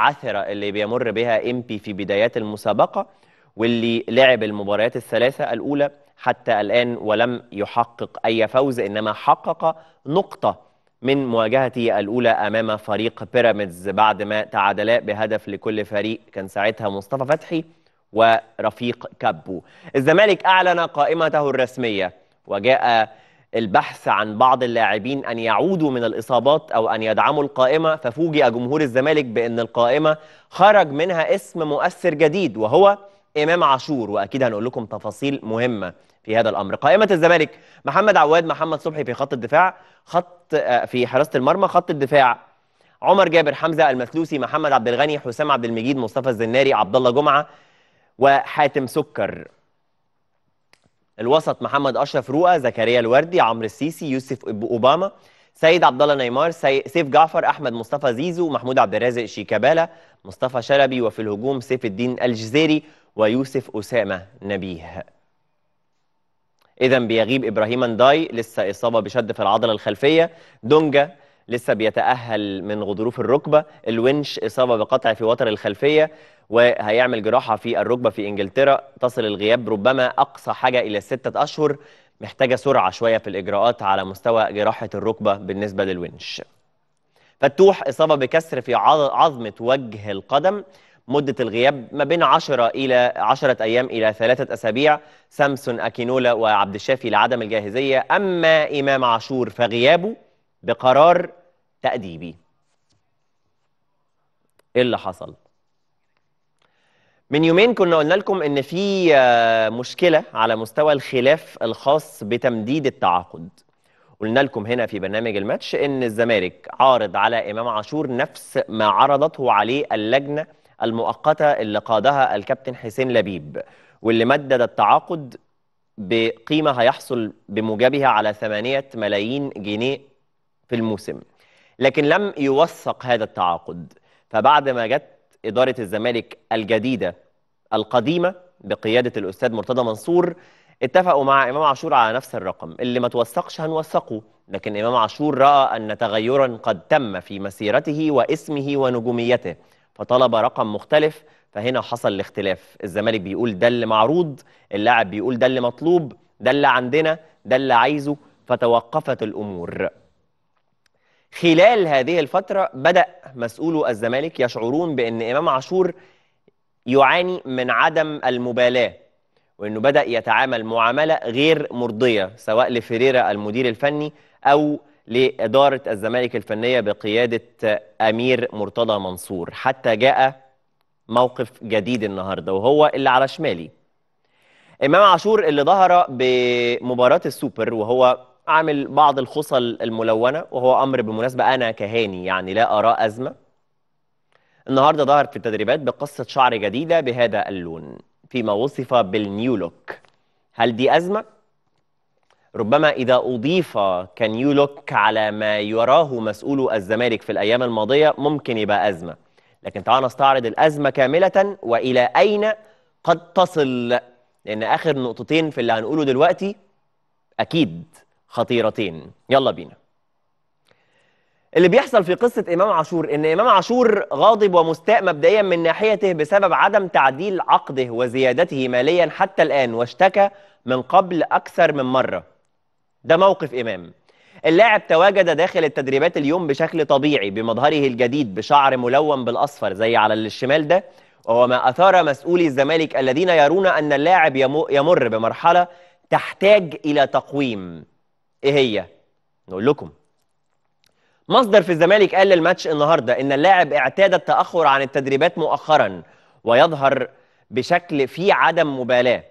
عثرة اللي بيمر بها إمبي في بدايات المسابقة واللي لعب المباريات الثلاثة الأولى حتى الآن ولم يحقق أي فوز إنما حقق نقطة من مواجهته الأولى أمام فريق بيراميدز بعد ما تعادلا بهدف لكل فريق كان ساعتها مصطفى فتحي ورفيق كابو الزمالك أعلن قائمته الرسمية وجاء البحث عن بعض اللاعبين أن يعودوا من الإصابات أو أن يدعموا القائمة ففوجئ جمهور الزمالك بأن القائمة خرج منها اسم مؤثر جديد وهو إمام عاشور وأكيد هنقول لكم تفاصيل مهمة في هذا الأمر قائمة الزمالك محمد عواد محمد صبحي في خط الدفاع خط آه، في حراسة المرمى خط الدفاع عمر جابر حمزة المثلوسي محمد عبد الغني حسام عبد المجيد مصطفى الزناري عبد الله جمعة وحاتم سكر الوسط محمد اشرف رؤى زكريا الوردي عمرو السيسي يوسف اوباما سيد عبد الله نيمار سيف جعفر احمد مصطفى زيزو محمود عبد الرازق شيكابالا مصطفى شلبي وفي الهجوم سيف الدين الجزيري ويوسف اسامه نبيه اذا بيغيب ابراهيم انداي لسه اصابه بشد في العضله الخلفيه دونجا لسه بيتأهل من غضروف الركبة الونش إصابة بقطع في وتر الخلفية وهيعمل جراحة في الركبة في إنجلترا تصل الغياب ربما أقصى حاجة إلى ستة أشهر محتاجة سرعة شوية في الإجراءات على مستوى جراحة الركبة بالنسبة للونش فتوح إصابة بكسر في عظمة وجه القدم مدة الغياب ما بين 10 إلى 10 أيام إلى ثلاثة أسابيع سامسون أكينولا وعبد الشافي لعدم الجاهزية أما إمام عاشور فغيابه بقرار تأديبي ايه اللي حصل من يومين كنا قلنا لكم ان في آه، مشكله على مستوى الخلاف الخاص بتمديد التعاقد قلنا لكم هنا في برنامج الماتش ان الزمالك عارض على امام عاشور نفس ما عرضته عليه اللجنه المؤقته اللي قادها الكابتن حسين لبيب واللي مدد التعاقد بقيمه هيحصل بموجبها على 8 ملايين جنيه في الموسم لكن لم يوثق هذا التعاقد فبعد ما جت إدارة الزمالك الجديدة القديمة بقيادة الأستاذ مرتضى منصور اتفقوا مع إمام عاشور على نفس الرقم اللي ما توثقش هنوثقه لكن إمام عاشور رأى أن تغيرا قد تم في مسيرته واسمه ونجوميته فطلب رقم مختلف فهنا حصل الاختلاف الزمالك بيقول ده اللي معروض اللاعب بيقول ده اللي مطلوب ده اللي عندنا ده اللي عايزه فتوقفت الأمور خلال هذه الفترة بدأ مسؤولو الزمالك يشعرون بأن إمام عاشور يعاني من عدم المبالاة وأنه بدأ يتعامل معاملة غير مرضية سواء لفريرا المدير الفني أو لإدارة الزمالك الفنية بقيادة أمير مرتضى منصور حتى جاء موقف جديد النهاردة وهو اللي على شمالي إمام عاشور اللي ظهر بمباراة السوبر وهو أعمل بعض الخصل الملونة وهو أمر بالمناسبة أنا كهاني يعني لا أرى أزمة النهاردة ظهرت في التدريبات بقصة شعر جديدة بهذا اللون فيما وصف بالنيو لوك هل دي أزمة؟ ربما إذا أضيف كنيو لوك على ما يراه مسؤولو الزمالك في الأيام الماضية ممكن يبقى أزمة لكن تعالى نستعرض الأزمة كاملة وإلى أين قد تصل لأن آخر نقطتين في اللي هنقوله دلوقتي أكيد خطيرتين يلا بينا اللي بيحصل في قصة إمام عاشور إن إمام عاشور غاضب ومستاء مبدئيا من ناحيته بسبب عدم تعديل عقده وزيادته ماليا حتى الآن واشتكى من قبل أكثر من مرة ده موقف إمام اللاعب تواجد داخل التدريبات اليوم بشكل طبيعي بمظهره الجديد بشعر ملون بالأصفر زي على الشمال ده وهو ما أثار مسؤولي الزمالك الذين يرون أن اللاعب يمر بمرحلة تحتاج إلى تقويم ايه هي نقول لكم مصدر في الزمالك قال للماتش النهارده ان اللاعب اعتاد التاخر عن التدريبات مؤخرا ويظهر بشكل فيه عدم مبالاه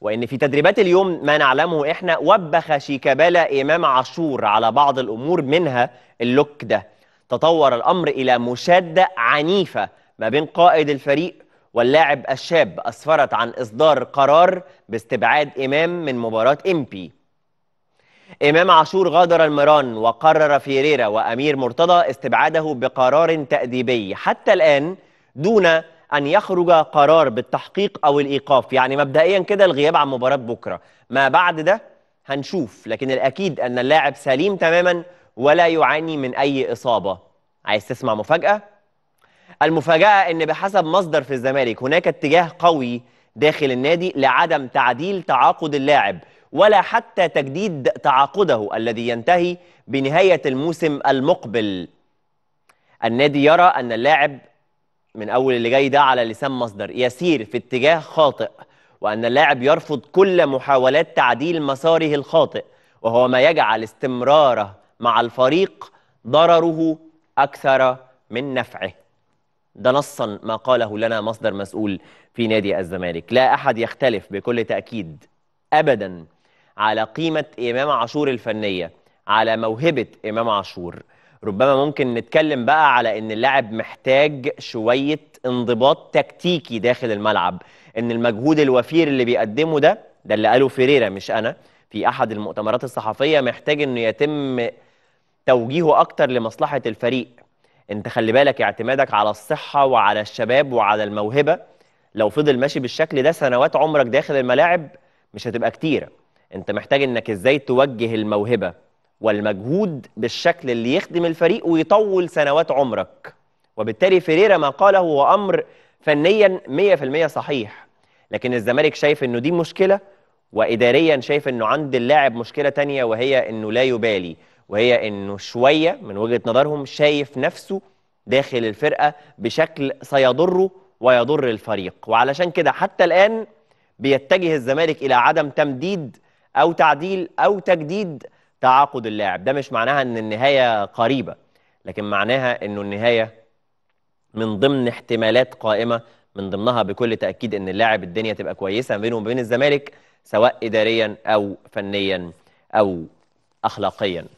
وان في تدريبات اليوم ما نعلمه احنا وبخ شيكابالا امام عاشور على بعض الامور منها اللوك ده تطور الامر الى مشاده عنيفه ما بين قائد الفريق واللاعب الشاب اسفرت عن اصدار قرار باستبعاد امام من مباراه امبي إمام عاشور غادر المران وقرر فيريرا وأمير مرتضى استبعاده بقرار تأديبي حتى الآن دون أن يخرج قرار بالتحقيق أو الإيقاف يعني مبدئيا كده الغياب عن مباراة بكرة ما بعد ده هنشوف لكن الأكيد أن اللاعب سليم تماما ولا يعاني من أي إصابة عايز تسمع مفاجأة؟ المفاجأة أن بحسب مصدر في الزمالك هناك اتجاه قوي داخل النادي لعدم تعديل تعاقد اللاعب ولا حتى تجديد تعاقده الذي ينتهي بنهاية الموسم المقبل النادي يرى أن اللاعب من أول اللي جاي ده على لسان مصدر يسير في اتجاه خاطئ وأن اللاعب يرفض كل محاولات تعديل مساره الخاطئ وهو ما يجعل استمراره مع الفريق ضرره أكثر من نفعه ده نصا ما قاله لنا مصدر مسؤول في نادي الزمالك لا أحد يختلف بكل تأكيد أبداً على قيمة إمام عاشور الفنية على موهبة إمام عاشور ربما ممكن نتكلم بقى على ان اللاعب محتاج شويه انضباط تكتيكي داخل الملعب ان المجهود الوفير اللي بيقدمه ده ده اللي قاله فيريرا مش انا في احد المؤتمرات الصحفيه محتاج انه يتم توجيهه اكتر لمصلحه الفريق انت خلي بالك اعتمادك على الصحه وعلى الشباب وعلى الموهبه لو فضل ماشي بالشكل ده سنوات عمرك داخل الملاعب مش هتبقى كتيره انت محتاج انك ازاي توجه الموهبه والمجهود بالشكل اللي يخدم الفريق ويطول سنوات عمرك وبالتالي فيريرا ما قاله هو امر فنيا 100% صحيح لكن الزمالك شايف انه دي مشكله واداريا شايف انه عند اللاعب مشكله تانية وهي انه لا يبالي وهي انه شويه من وجهه نظرهم شايف نفسه داخل الفرقه بشكل سيضره ويضر الفريق وعلشان كده حتى الان بيتجه الزمالك الى عدم تمديد او تعديل او تجديد تعاقد اللاعب ده مش معناها ان النهايه قريبه لكن معناها انه النهايه من ضمن احتمالات قائمه من ضمنها بكل تاكيد ان اللاعب الدنيا تبقى كويسه بينه وبين الزمالك سواء اداريا او فنيا او اخلاقيا